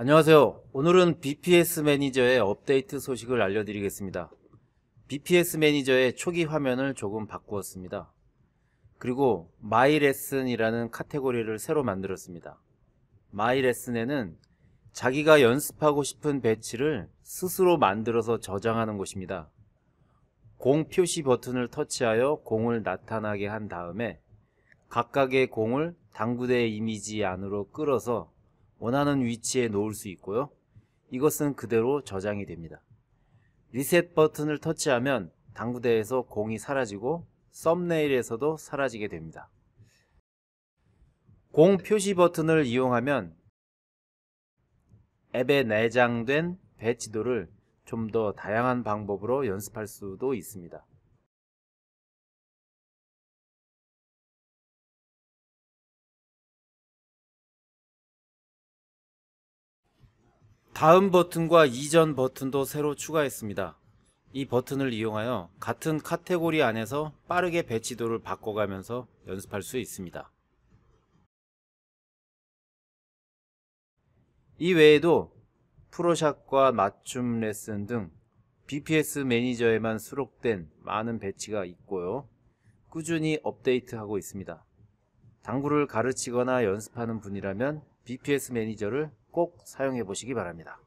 안녕하세요. 오늘은 BPS 매니저의 업데이트 소식을 알려드리겠습니다. BPS 매니저의 초기 화면을 조금 바꾸었습니다. 그리고 마이 레슨이라는 카테고리를 새로 만들었습니다. 마이 레슨에는 자기가 연습하고 싶은 배치를 스스로 만들어서 저장하는 곳입니다. 공 표시 버튼을 터치하여 공을 나타나게 한 다음에 각각의 공을 당구대 이미지 안으로 끌어서 원하는 위치에 놓을 수 있고요. 이것은 그대로 저장이 됩니다. 리셋 버튼을 터치하면 당구대에서 공이 사라지고 썸네일에서도 사라지게 됩니다. 공 표시 버튼을 이용하면 앱에 내장된 배치도를 좀 더 다양한 방법으로 연습할 수도 있습니다. 다음 버튼과 이전 버튼도 새로 추가했습니다. 이 버튼을 이용하여 같은 카테고리 안에서 빠르게 배치도를 바꿔가면서 연습할 수 있습니다. 이 외에도 프로샷과 맞춤 레슨 등 BPS 매니저에만 수록된 많은 배치가 있고요. 꾸준히 업데이트하고 있습니다. 당구를 가르치거나 연습하는 분이라면 BPS 매니저를 꼭 사용해 보시기 바랍니다.